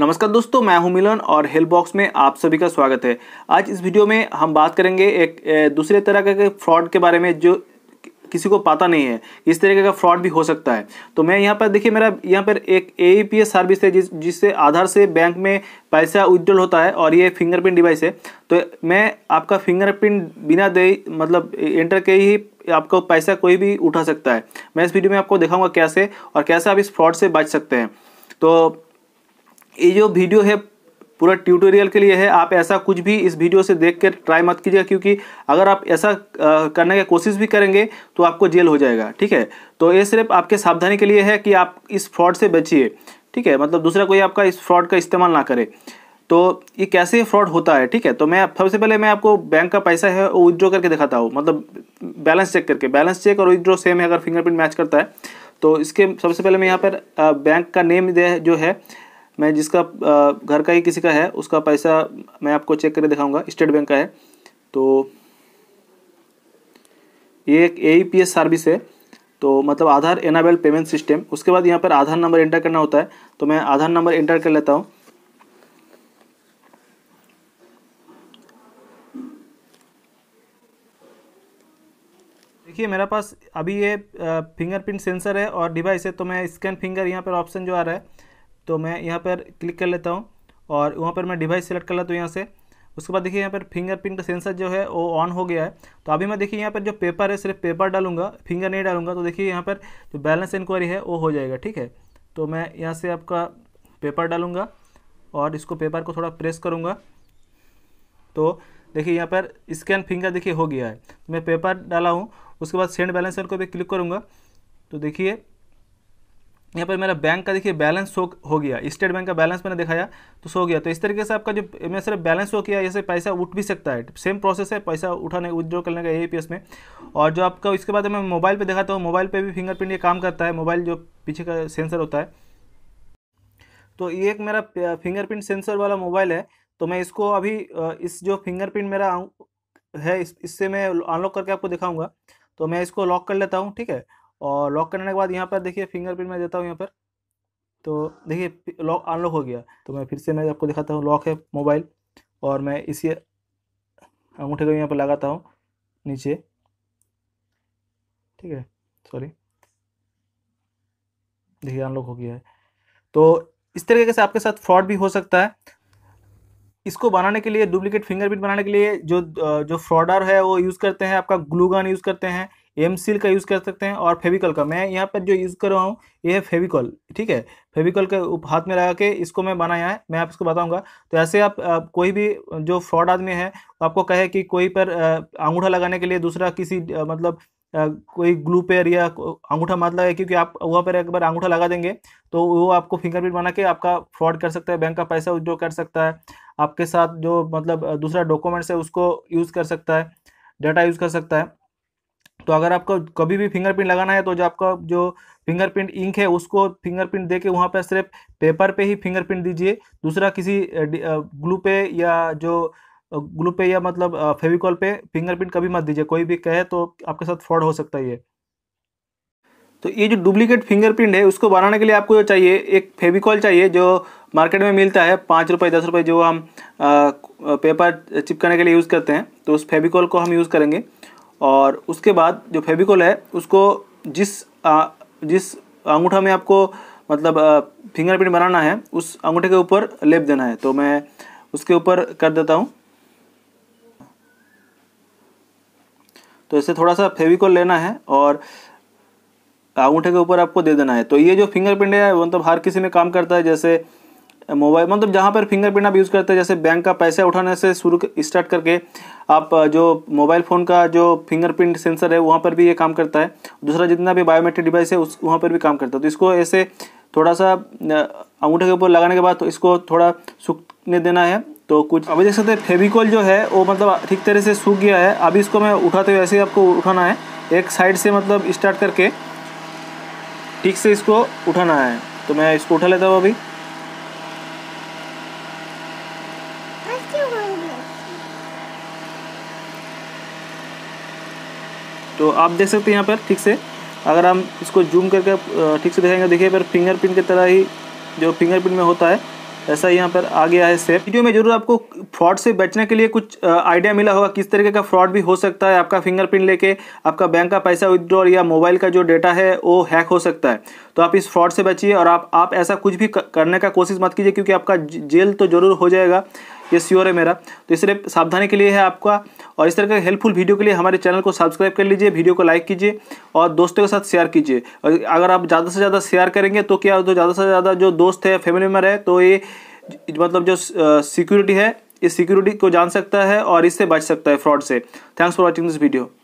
नमस्कार दोस्तों मैं हूं मिलन और हेल्प बॉक्स में आप सभी का स्वागत है आज इस वीडियो में हम बात करेंगे एक दूसरे तरह के फ्रॉड के बारे में जो किसी को पता नहीं है इस तरीके का फ्रॉड भी हो सकता है तो मैं यहाँ पर देखिए मेरा यहाँ पर एक ए सर्विस e है जिस जिससे आधार से बैंक में पैसा उज्जवल होता है और ये फिंगरप्रिंट डिवाइस है तो मैं आपका फिंगरप्रिंट बिना दे मतलब एंटर के ही आपका पैसा कोई भी उठा सकता है मैं इस वीडियो में आपको दिखाऊंगा कैसे और कैसे आप इस फ्रॉड से बच सकते हैं तो ये जो वीडियो है पूरा ट्यूटोरियल के लिए है आप ऐसा कुछ भी इस वीडियो से देख कर ट्राई मत कीजिएगा क्योंकि अगर आप ऐसा करने की कोशिश भी करेंगे तो आपको जेल हो जाएगा ठीक है तो ये सिर्फ आपके सावधानी के लिए है कि आप इस फ्रॉड से बचिए ठीक है मतलब दूसरा कोई आपका इस फ्रॉड का इस्तेमाल ना करे तो ये कैसे फ्रॉड होता है ठीक है तो मैं सबसे पहले मैं आपको बैंक का पैसा है वो विदड्रॉ करके दिखाता हूँ मतलब बैलेंस चेक करके बैलेंस चेक और विदड्रॉ सेम है अगर फिंगरप्रिंट मैच करता है तो इसके सबसे पहले मैं यहाँ पर बैंक का नेम जो है मैं जिसका घर का ही किसी का है उसका पैसा मैं आपको चेक करके दिखाऊंगा स्टेट बैंक का है तो ये एक ए पी एस सर्विस है तो मतलब आधार एनाबल पेमेंट सिस्टम उसके बाद यहाँ पर आधार नंबर एंटर करना होता है तो मैं आधार नंबर एंटर कर लेता हूँ देखिए मेरा पास अभी ये फिंगरप्रिंट सेंसर है और डिवाइस है तो मैं स्कैन फिंगर यहाँ पर ऑप्शन जो आ रहा है तो मैं यहाँ पर क्लिक कर लेता हूँ और वहाँ पर मैं डिवाइस सेलेक्ट कर लेता हूँ यहाँ से उसके बाद देखिए यहाँ पर फिंगरप्रिंट का सेंसर जो है वो ऑन हो गया है तो अभी मैं देखिए यहाँ पर जो पेपर है सिर्फ पेपर डालूंगा फिंगर नहीं डालूंगा तो देखिए यहाँ पर जो बैलेंस इंक्वायरी है वो हो जाएगा ठीक है तो मैं यहाँ से आपका पेपर डालूंगा और इसको पेपर को थोड़ा प्रेस करूँगा तो देखिए यहाँ पर स्कैन फिंगर देखिए हो गया है तो मैं पेपर डाला हूँ उसके बाद सेंड बैलेंस को भी क्लिक करूँगा तो देखिए यहाँ पर मेरा बैंक का देखिए बैलेंस शो हो गया स्टेट बैंक का बैलेंस मैंने दिखाया तो शो गया तो इस तरीके से आपका जो मैं सिर्फ बैलेंस शो किया ऐसे पैसा उठ भी सकता है सेम प्रोसेस है पैसा उठाने विद्ड्रॉ करने का ए में और जो आपका इसके बाद मैं मोबाइल पर दिखाता हूँ मोबाइल पर भी फिंगरप्रिंट ये काम करता है मोबाइल जो पीछे का सेंसर होता है तो ये एक मेरा फिंगरप्रिंट सेंसर वाला मोबाइल है तो मैं इसको अभी इस जो फिंगरप्रिंट मेरा है इससे मैं अनलॉक करके आपको दिखाऊंगा तो मैं इसको लॉक कर लेता हूँ ठीक है और लॉक करने के बाद यहाँ पर देखिए फिंगरप्रिंट मैं देता हूँ यहाँ पर तो देखिए लॉक अनलॉक हो गया तो मैं फिर से मैं आपको दिखाता हूँ लॉक है मोबाइल और मैं इसी अंगूठे को यहाँ पर लगाता हूँ नीचे ठीक है सॉरी देखिए अनलॉक हो गया है तो इस तरीके से आपके साथ फ्रॉड भी हो सकता है इसको बनाने के लिए डुप्लीकेट फिंगरप्रिंट बनाने के लिए जो जो फ्रॉडर है वो यूज़ करते हैं आपका ग्लूगन यूज़ करते हैं एम सील का यूज़ कर सकते हैं और फेविकल का मैं यहाँ पर जो यूज़ कर रहा हूँ ये है फेविकॉल ठीक है फेविकॉल के हाथ में लगा के इसको मैं बनाया है मैं आप इसको बताऊँगा तो ऐसे आप, आप कोई भी जो फ्रॉड आदमी है आपको कहे कि कोई पर अंगूठा लगाने के लिए दूसरा किसी मतलब कोई ग्लू पेयर या अंगूठा मत लगाए क्योंकि आप वहाँ पर एक बार अंगूठा लगा देंगे तो वो आपको फिंगरप्रिंट बना के आपका फ्रॉड कर सकता है बैंक का पैसा विड्रॉ कर सकता है आपके साथ जो मतलब दूसरा डॉक्यूमेंट्स है उसको यूज़ कर सकता है डाटा यूज़ कर सकता है तो अगर आपको कभी भी फिंगरप्रिंट लगाना है तो जो आपका जो फिंगरप्रिंट इंक है उसको फिंगरप्रिंट दे के वहाँ पर सिर्फ पेपर पे ही फिंगरप्रिंट दीजिए दूसरा किसी ग्लू पे या जो ग्लू पे या मतलब फेविकॉल पे फिंगरप्रिंट कभी मत दीजिए कोई भी कहे तो आपके साथ फ्रॉड हो सकता है ये तो ये जो डुप्लीकेट फिंगरप्रिंट है उसको बनाने के लिए आपको जो चाहिए एक फेविकॉल चाहिए जो मार्केट में मिलता है पाँच रुपये दस रुपये जो हम आ, पेपर चिपकाने के लिए यूज़ करते हैं तो उस फेविकॉल को हम यूज़ करेंगे और उसके बाद जो फेविकोल है उसको जिस आ, जिस अंगूठा में आपको मतलब फिंगरप्रिंट बनाना है उस अंगूठे के ऊपर लेप देना है तो मैं उसके ऊपर कर देता हूँ तो इससे थोड़ा सा फेविकोल लेना है और अंगूठे के ऊपर आपको दे देना है तो ये जो फिंगरप्रिंट है मतलब हर किसी में काम करता है जैसे मोबाइल मतलब जहाँ पर फिंगरप्रिंट आप यूज़ करते हैं जैसे बैंक का पैसा उठाने से शुरू स्टार्ट करके आप जो मोबाइल फ़ोन का जो फिंगरप्रिंट सेंसर है वहाँ पर भी ये काम करता है दूसरा जितना भी बायोमेट्रिक डिवाइस है उस वहाँ पर भी काम करता है तो इसको ऐसे थोड़ा सा अंगूठे के ऊपर लगाने के बाद तो इसको थोड़ा सूखने देना है तो कुछ अभी देख सकते हैं फेविकॉल जो है वो मतलब ठीक तरह से सूख गया है अभी इसको मैं उठाते हुए ऐसे ही आपको उठाना है एक साइड से मतलब स्टार्ट करके ठीक से इसको उठाना है तो मैं इसको उठा लेता हूँ अभी Let's do one तो आप देख सकते हैं यहाँ पर ठीक से अगर हम इसको जूम करके ठीक से दिखाएंगे देखिए पर फिंगरप्रिंट की तरह ही जो फिंगरप्रिंट में होता है ऐसा यहाँ पर आ गया है सेफ वीडियो में जरूर आपको फ्रॉड से बचने के लिए कुछ आइडिया मिला होगा किस तरीके का फ्रॉड भी हो सकता है आपका फिंगरप्रिंट लेके आपका बैंक का पैसा विदड्रॉल या मोबाइल का जो डेटा है वो हैक हो सकता है तो आप इस फ्रॉड से बचिए और आप आप ऐसा कुछ भी करने का कोशिश मत कीजिए क्योंकि आपका जेल तो जरूर हो जाएगा ये श्योर है मेरा तो इसलिए सावधानी के लिए है आपका और इस तरह के हेल्पफुल वीडियो के लिए हमारे चैनल को सब्सक्राइब कर लीजिए वीडियो को लाइक कीजिए और दोस्तों के साथ शेयर कीजिए अगर आप ज़्यादा से ज़्यादा शेयर करेंगे तो क्या तो ज़्यादा से ज़्यादा जो दोस्त है फैमिली मेम्बर है तो ये मतलब जो सिक्योरिटी है इस सिक्योरिटी को जान सकता है और इससे बच सकता है फ्रॉड से thanks for watching this video